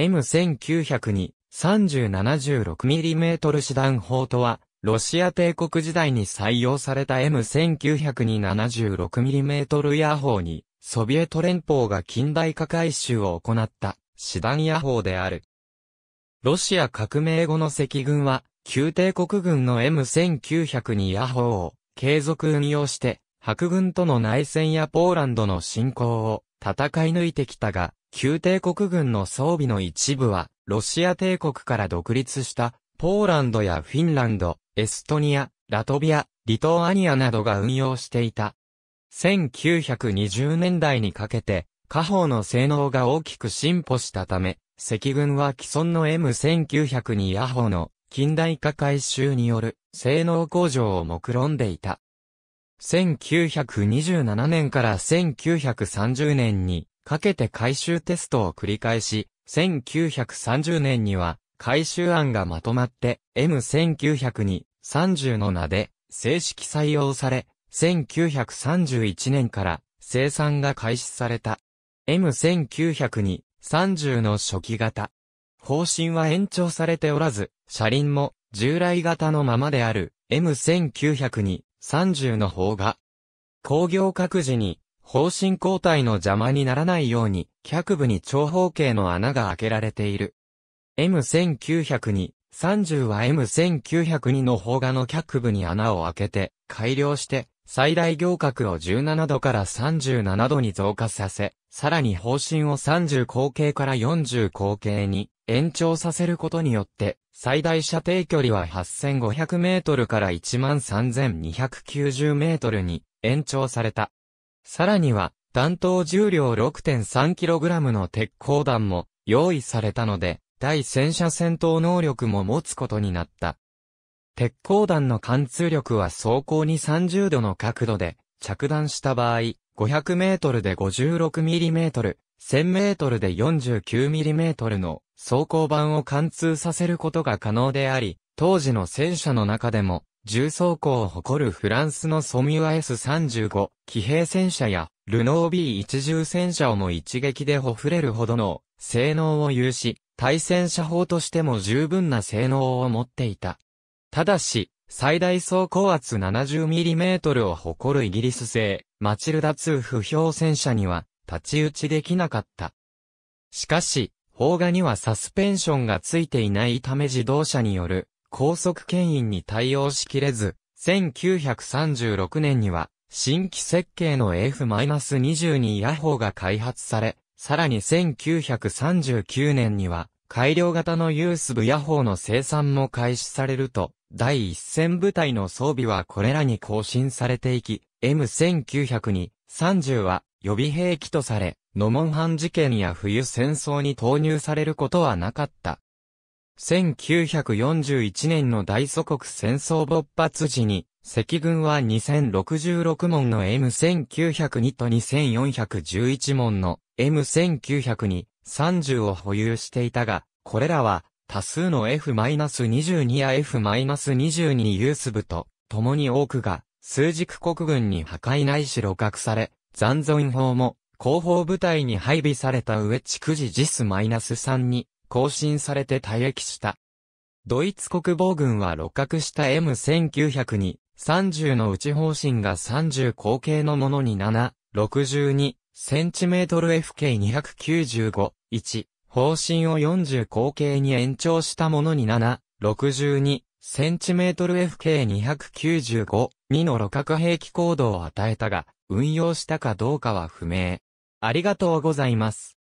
M1900 に 3076mm 手段砲とは、ロシア帝国時代に採用された M1900 に 76mm ヤ砲に、ソビエト連邦が近代化改修を行った、師団野砲である。ロシア革命後の赤軍は、旧帝国軍の M1902 野砲を継続運用して、白軍との内戦やポーランドの侵攻を戦い抜いてきたが、旧帝国軍の装備の一部は、ロシア帝国から独立した、ポーランドやフィンランド、エストニア、ラトビア、リトアニアなどが運用していた。1920年代にかけて、火砲の性能が大きく進歩したため、赤軍は既存の M1902 野砲の近代化改修による性能向上を目論んでいた。1927年から1930年にかけて回収テストを繰り返し、1930年には回収案がまとまって M1900 に30の名で正式採用され、1931年から生産が開始された。M1900 に30の初期型。方針は延長されておらず、車輪も従来型のままである M1900 に30の方が、工業各時に方針交代の邪魔にならないように、脚部に長方形の穴が開けられている。M1902、30は M1902 の方画の脚部に穴を開けて、改良して、最大行角を17度から37度に増加させ、さらに方針を30口径から40口径に延長させることによって、最大射程距離は8500メートルから13290メートルに延長された。さらには、弾頭重量 6.3kg の鉄鋼弾も用意されたので、対戦車戦闘能力も持つことになった。鉄鋼弾の貫通力は走行に30度の角度で、着弾した場合、500メートルで 56mm、1000メートルで 49mm の走行板を貫通させることが可能であり、当時の戦車の中でも重装甲を誇るフランスのソミュア S35、騎兵戦車や、ルノー b 1重戦車をも一撃でほふれるほどの性能を有し、対戦車砲としても十分な性能を持っていた。ただし、最大走行圧 70mm を誇るイギリス製、マチルダ2不評戦車には、立ち打ちできなかった。しかし、砲画にはサスペンションがついていないため自動車による高速牽引に対応しきれず、1936年には、新規設計の F-22 ヤホーが開発され、さらに1939年には、改良型のユースブヤホーの生産も開始されると、第一線部隊の装備はこれらに更新されていき、M1900 に30は予備兵器とされ、ノモンハン事件や冬戦争に投入されることはなかった。1941年の大祖国戦争勃発時に、赤軍は2066門の M1902 と2411門の M1902、30を保有していたが、これらは多数の F-22 や F-22 ユース部と共に多くが数軸国軍に破壊ないし露覚され、残存法も後方部隊に配備された上築地 JIS-3 に更新されて退役した。ドイツ国防軍は六角した M1900 に、30の内方針が30口径のものに7、62、センチメートル FK295、1、方針を40口径に延長したものに7、62、センチメートル FK295、2の六角兵器行動を与えたが、運用したかどうかは不明。ありがとうございます。